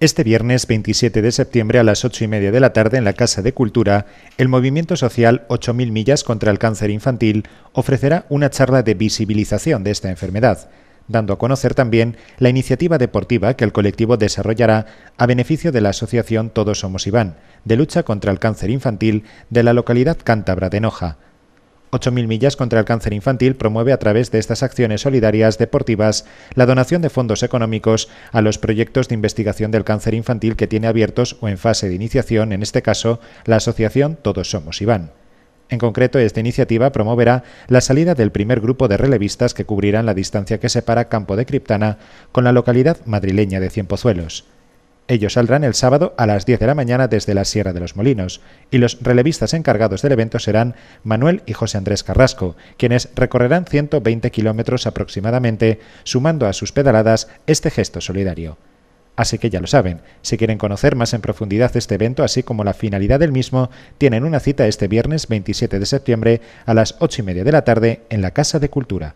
Este viernes 27 de septiembre a las 8 y media de la tarde en la Casa de Cultura, el movimiento social 8.000 millas contra el cáncer infantil ofrecerá una charla de visibilización de esta enfermedad, dando a conocer también la iniciativa deportiva que el colectivo desarrollará a beneficio de la asociación Todos Somos Iván, de lucha contra el cáncer infantil de la localidad cántabra de Noja 8.000 millas contra el cáncer infantil promueve a través de estas acciones solidarias deportivas la donación de fondos económicos a los proyectos de investigación del cáncer infantil que tiene abiertos o en fase de iniciación, en este caso, la asociación Todos Somos Iván. En concreto, esta iniciativa promoverá la salida del primer grupo de relevistas que cubrirán la distancia que separa Campo de Criptana con la localidad madrileña de Cienpozuelos. Ellos saldrán el sábado a las 10 de la mañana desde la Sierra de los Molinos y los relevistas encargados del evento serán Manuel y José Andrés Carrasco, quienes recorrerán 120 kilómetros aproximadamente, sumando a sus pedaladas este gesto solidario. Así que ya lo saben, si quieren conocer más en profundidad este evento, así como la finalidad del mismo, tienen una cita este viernes 27 de septiembre a las 8 y media de la tarde en la Casa de Cultura.